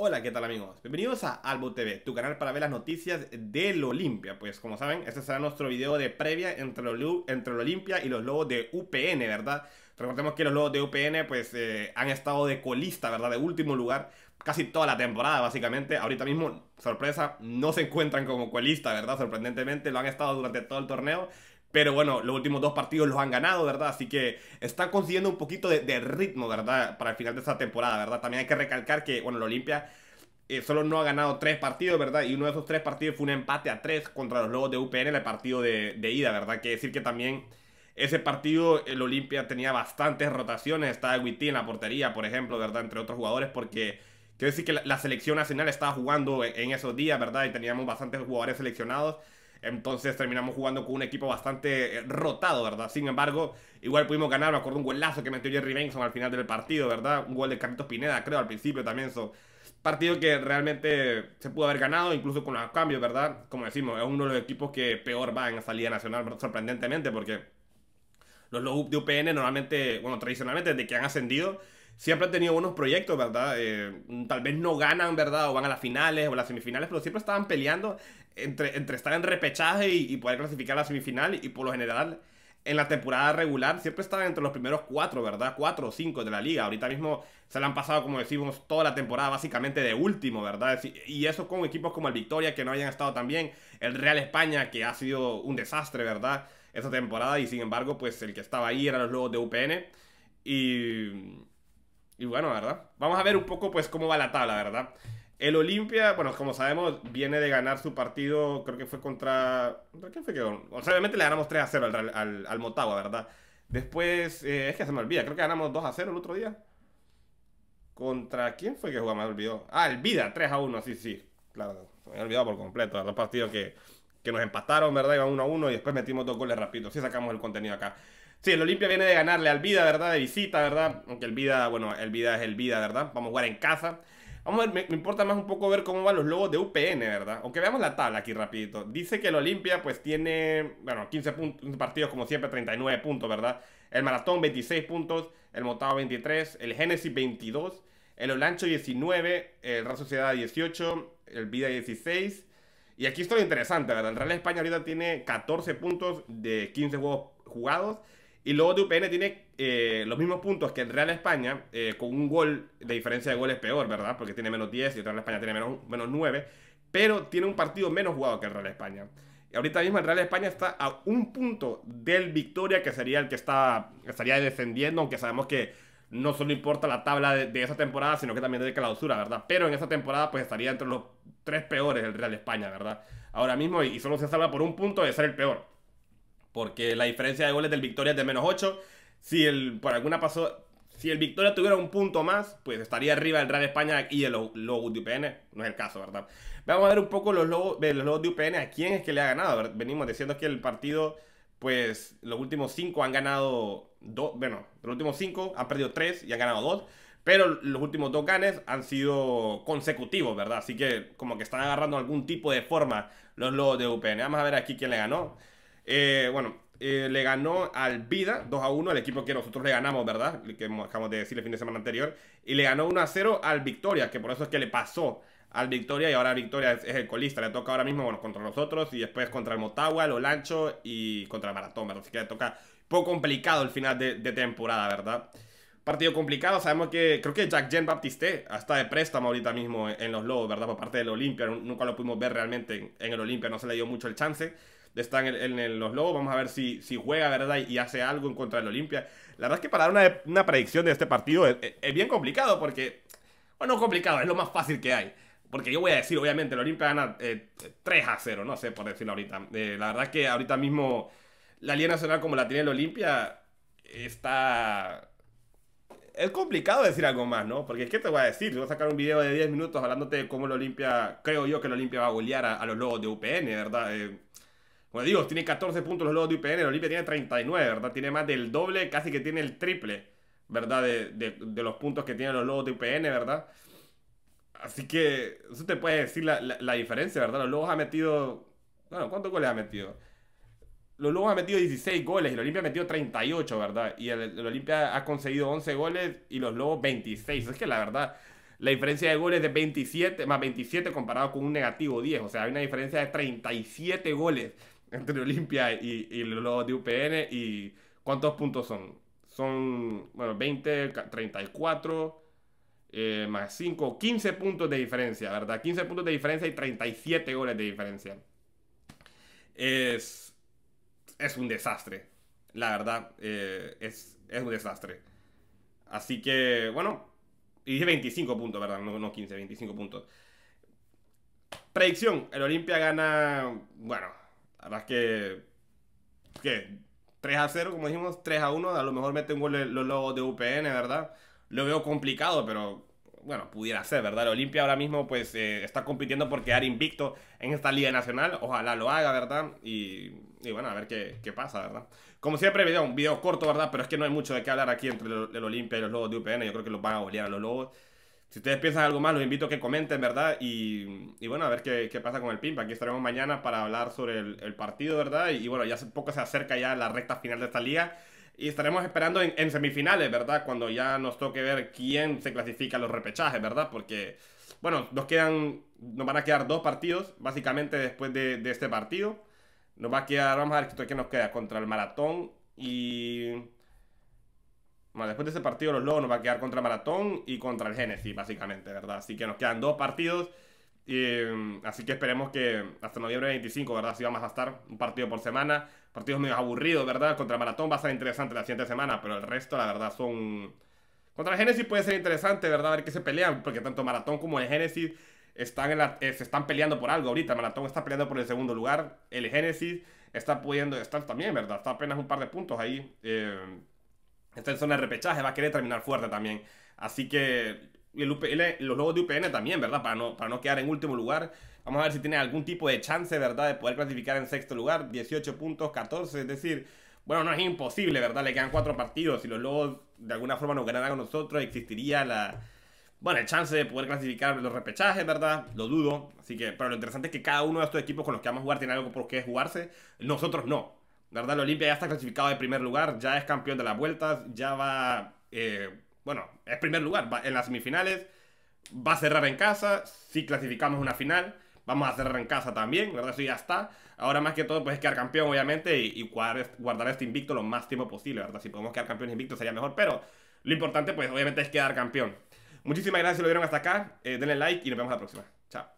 Hola, ¿qué tal amigos? Bienvenidos a Albo TV, tu canal para ver las noticias del Olimpia. Pues como saben, este será nuestro video de previa entre, entre el Olimpia y los lobos de UPN, ¿verdad? Recordemos que los lobos de UPN pues eh, han estado de colista, ¿verdad? De último lugar casi toda la temporada, básicamente. Ahorita mismo, sorpresa, no se encuentran como colista, ¿verdad? Sorprendentemente, lo han estado durante todo el torneo. Pero bueno, los últimos dos partidos los han ganado, ¿verdad? Así que están consiguiendo un poquito de, ritmo, ¿verdad? Para el final de esta temporada, ¿verdad? También hay que recalcar que, bueno, el Olimpia eh, solo no ha ganado tres partidos, ¿verdad? Y uno de esos tres partidos fue un empate a tres contra los Lobos de UPN en el partido de, ida, ¿verdad? Que decir que también ese partido el Olimpia tenía bastantes rotaciones. Estaba Witty en la portería, por ejemplo, ¿verdad? Entre otros jugadores, porque quiero decir que la, selección nacional estaba jugando en, en esos días, ¿verdad? Y teníamos bastantes jugadores seleccionados. Entonces terminamos jugando con un equipo bastante eh, rotado, ¿verdad? Sin embargo, igual pudimos ganar. Me acuerdo un golazo que metió Jerry Benson al final del partido, ¿verdad? Un gol de Carlitos Pineda, creo, al principio también. partido que realmente se pudo haber ganado, incluso con los cambios, ¿verdad? Como decimos, es uno de los equipos que peor va en la salida nacional, sorprendentemente, porque los, low-up de UPN normalmente, bueno, tradicionalmente desde que han ascendido siempre han tenido buenos proyectos, ¿verdad? Eh, mm, tal vez no ganan, ¿verdad? O van a las finales o las semifinales, pero siempre estaban peleando entre, entre estar en repechaje y, poder clasificar a la semifinal y por lo general en la temporada regular siempre estaban entre los primeros cuatro, ¿verdad? Cuatro o cinco de la liga. Ahorita mismo se la han pasado, como decimos, toda la temporada básicamente de último, ¿verdad? Y eso con equipos como el Victoria que no hayan estado tan bien, el Real España que ha sido un desastre, ¿verdad? Esa temporada y sin embargo, pues el que estaba ahí era los Lobos de UPN y y bueno, ¿verdad? Vamos a ver un poco pues cómo va la tabla, ¿verdad? El Olimpia, bueno, como sabemos, viene de ganar su partido, creo que fue contra... quién fue que O sea, obviamente le ganamos 3 a 0 al, al, Motagua, ¿verdad? Después, eh, es que se me olvida, creo que ganamos 2 a 0 el otro día. ¿Contra quién fue que jugamos? Me olvidó. Ah, el Vida, 3 a 1, sí, sí. Claro, me he olvidado por completo. Dos partidos que, nos empataron, ¿verdad? Iban 1 a 1 y después metimos dos goles rápido. Sí sacamos el contenido acá. Sí, el Olimpia viene de ganarle al Vida, ¿verdad? De visita, ¿verdad? Aunque el Vida, bueno, el Vida es el Vida, ¿verdad? Vamos a jugar en casa. Vamos a ver, me, importa más un poco ver cómo van los lobos de UPN, ¿verdad? Aunque veamos la tabla aquí rapidito. Dice que el Olimpia pues tiene, bueno, 15 puntos, partidos como siempre, 39 puntos, ¿verdad? El Maratón 26 puntos, el Motado 23, el Genesis, 22, el Olancho 19, el Real Sociedad 18, el Vida 16. Y aquí esto es lo interesante, ¿verdad? El Real España ahorita tiene 14 puntos de 15 juegos jugados y luego de UPN tiene eh, los mismos puntos que el Real España, eh, con un gol de diferencia de goles peor, ¿verdad? Porque tiene menos 10 y el Real España tiene menos, menos 9, pero tiene un partido menos jugado que el Real España. Y ahorita mismo el Real España está a un punto del Victoria, que sería el que está, estaría descendiendo, aunque sabemos que no solo importa la tabla de, esa temporada, sino que también de clausura, ¿verdad? Pero en esa temporada pues estaría entre los tres peores el Real España, ¿verdad? Ahora mismo y, y solo se salva por un punto de ser el peor. Porque la diferencia de goles del Victoria es de menos 8. Si el, por alguna pasó, si el Victoria tuviera un punto más, pues estaría arriba del Real España y los Lobos de UPN. No es el caso, ¿verdad? Vamos a ver un poco los Lobos, los de UPN, a quién es que le ha ganado. Venimos diciendo que el partido, pues los últimos 5 han ganado 2, bueno, los últimos 5 han perdido 3 y han ganado 2. Pero los últimos 2 ganes han sido consecutivos, ¿verdad? Así que como que están agarrando algún tipo de forma los logos de UPN. Vamos a ver aquí quién le ganó. Eh, bueno, eh, le ganó al Vida 2 a 1, el equipo que nosotros le ganamos, ¿verdad? Que acabamos de decir el fin de semana anterior. Y le ganó 1 a 0 al Victoria, que por eso es que le pasó al Victoria y ahora Victoria es, el colista. Le toca ahora mismo, bueno, contra nosotros y después contra el Motagua, el Olancho y contra el Maratón, ¿verdad? Así que le toca poco complicado el final de, temporada, ¿verdad? Partido complicado, sabemos que creo que Jack Jean Baptiste está de préstamo ahorita mismo en, los Lobos, ¿verdad? Por parte del Olimpia, nunca lo pudimos ver realmente en, en el Olimpia, no se le dio mucho el chance está en, los Lobos. Vamos a ver si, juega, ¿verdad? Y, hace algo en contra del Olimpia. La verdad es que para una, una predicción de este partido es, bien complicado porque... Bueno, complicado, es lo más fácil que hay. Porque yo voy a decir, obviamente, el Olimpia gana 3 eh, a 0, no sé por decirlo ahorita. Eh, la verdad es que ahorita mismo la Liga Nacional como la tiene el Olimpia está... Es complicado decir algo más, ¿no? Porque es que te voy a decir, voy a sacar un video de 10 minutos hablándote de cómo el Olimpia, creo yo que el Olimpia va a golear a, los lobos de UPN, ¿verdad? Eh, bueno digo, tiene 14 puntos los Lobos de UPN, el Olimpia tiene 39, ¿verdad? Tiene más del doble, casi que tiene el triple, ¿verdad? De, los puntos que tienen los Lobos de UPN, ¿verdad? Así que eso te puede decir la, diferencia, ¿verdad? Los Lobos ha metido... Bueno, ¿cuántos goles ha metido? Los Lobos ha metido 16 goles y el Olimpia ha metido 38, ¿verdad? Y el, Olimpia ha conseguido 11 goles y los Lobos 26. Es que la verdad, la diferencia de goles es de 27 más 27 comparado con un negativo 10. O sea, hay una diferencia de 37 goles entre Olimpia y, y los de UPN y cuántos puntos son. Son, bueno, 20, 34, eh, más 5, 15 puntos de diferencia, ¿verdad? 15 puntos de diferencia y 37 goles de diferencia. Es, es un desastre, la verdad, eh, es, es un desastre. Así que, bueno, y 25 puntos, ¿verdad? no 15, 25 puntos. Predicción, el Olimpia gana, bueno, verdad que, que 3 a 0, como dijimos, 3 a 1, a lo mejor mete un los lobos de UPN, ¿verdad? Lo veo complicado, pero bueno, pudiera ser, ¿verdad? El Olimpia ahora mismo pues eh, está compitiendo por quedar invicto en esta Liga Nacional. Ojalá lo haga, ¿verdad? Y, y bueno, a ver qué, pasa, ¿verdad? Como siempre, video, un video corto, ¿verdad? Pero es que no hay mucho de qué hablar aquí entre el, Olimpia y los Lobos de UPN. Yo creo que los van a golear a los Lobos. Si ustedes piensan algo más, los invito a que comenten, ¿verdad? Y, bueno, a ver qué, pasa con el PIMP. Aquí estaremos mañana para hablar sobre el, partido, ¿verdad? Y, bueno, ya hace poco se acerca ya la recta final de esta liga. Y estaremos esperando en, semifinales, ¿verdad? Cuando ya nos toque ver quién se clasifica a los repechajes, ¿verdad? Porque, bueno, nos quedan, nos van a quedar dos partidos, básicamente después de, de este partido. Nos va a quedar, vamos a ver qué nos queda, contra el Maratón y después de ese partido los Lobos nos va a quedar contra Maratón y contra el Génesis, básicamente, ¿verdad? Así que nos quedan dos partidos. Mm, así que esperemos que hasta noviembre 25, ¿verdad? Si vamos a estar un partido por semana. Partidos medio aburridos, ¿verdad? Contra Maratón va a ser interesante la siguiente semana, pero el resto, la verdad, son... Contra el Genesis puede ser interesante, ¿verdad? A ver qué se pelean, porque tanto Maratón como el Genesis están eh, se están peleando por algo ahorita. Maratón está peleando por el segundo lugar. El Genesis está pudiendo estar también, ¿verdad? Está apenas un par de puntos ahí. Eh, Está en zona de repechaje, va a querer terminar fuerte también. Así que los lobos de UPN también, ¿verdad? Para no, para no quedar en último lugar. Vamos a ver si tiene algún tipo de chance, ¿verdad? De poder clasificar en sexto lugar. 18 puntos, 14. Es decir, bueno, no es imposible, ¿verdad? Le quedan cuatro partidos. Si los lobos de alguna forma nos ganaran con nosotros, existiría la. Bueno, el chance de poder clasificar los repechajes, ¿verdad? Lo dudo. Así que, pero lo interesante es que cada uno de estos equipos con los que vamos a jugar tiene algo por qué jugarse. Nosotros no. La Olimpia ya está clasificado de primer lugar, ya es campeón de las vueltas, ya va... Eh, bueno, es primer lugar, en las semifinales, va a cerrar en casa, si clasificamos una final, vamos a cerrar en casa también, ¿verdad? Eso ya está. Ahora más que todo, pues es quedar campeón, obviamente, y, guardar, este invicto lo más tiempo posible, ¿verdad? Si podemos quedar campeones invicto sería mejor, pero lo importante, pues obviamente, es quedar campeón. Muchísimas gracias si lo vieron hasta acá, eh, denle like y nos vemos la próxima. Chao.